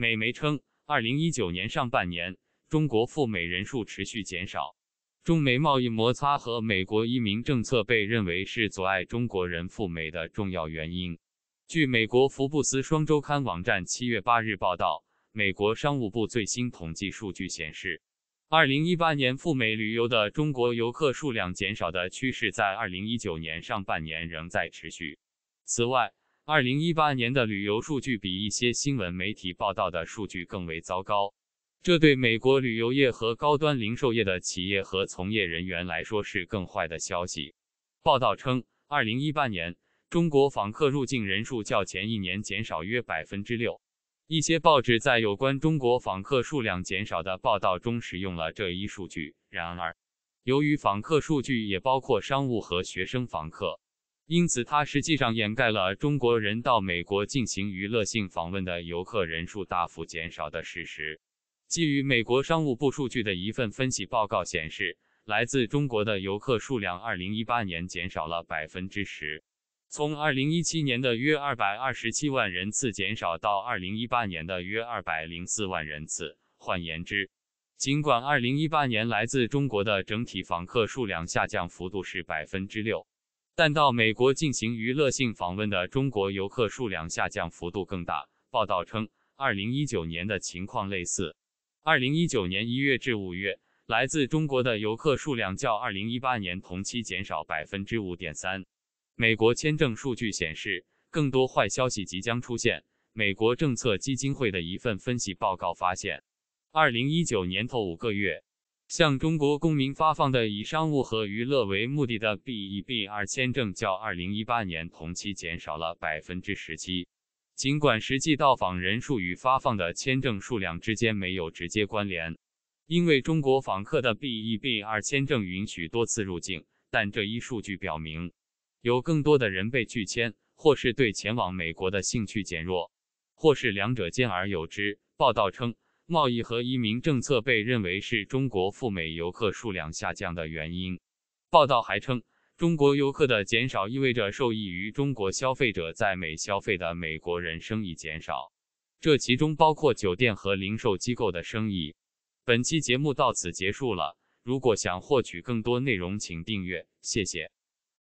美媒称，二零一九年上半年，中国赴美人数持续减少。中美贸易摩擦和美国移民政策被认为是阻碍中国人赴美的重要原因。据美国《福布斯双周刊》网站七月八日报道，美国商务部最新统计数据显示，二零一八年赴美旅游的中国游客数量减少的趋势在二零一九年上半年仍在持续。此外，二零一八年的旅游数据比一些新闻媒体报道的数据更为糟糕，这对美国旅游业和高端零售业的企业和从业人员来说是更坏的消息。报道称，二零一八年中国访客入境人数较前一年减少约百分之六。一些报纸在有关中国访客数量减少的报道中使用了这一数据，然而，由于访客数据也包括商务和学生访客。因此，它实际上掩盖了中国人到美国进行娱乐性访问的游客人数大幅减少的事实。基于美国商务部数据的一份分析报告显示，来自中国的游客数量，2018年减少了百分之十，从2017年的约227万人次减少到2018年的约204万人次。换言之，尽管2018年来自中国的整体访客数量下降幅度是百分之六。但到美国进行娱乐性访问的中国游客数量下降幅度更大。报道称，二零一九年的情况类似。二零一九年一月至五月，来自中国的游客数量较二零一八年同期减少百分之五点三。美国签证数据显示，更多坏消息即将出现。美国政策基金会的一份分析报告发现，二零一九年头五个月。向中国公民发放的以商务和娱乐为目的的 B-1/B-2 签证较2018年同期减少了17%，尽管实际到访人数与发放的签证数量之间没有直接关联，因为中国访客的 B-1/B-2 签证允许多次入境，但这一数据表明，有更多的人被拒签，或是对前往美国的兴趣减弱，或是两者兼而有之。报道称。贸易和移民政策被认为是中国赴美游客数量下降的原因。报道还称，中国游客的减少意味着受益于中国消费者在美消费的美国人生意减少，这其中包括酒店和零售机构的生意。本期节目到此结束了。如果想获取更多内容，请订阅。谢谢。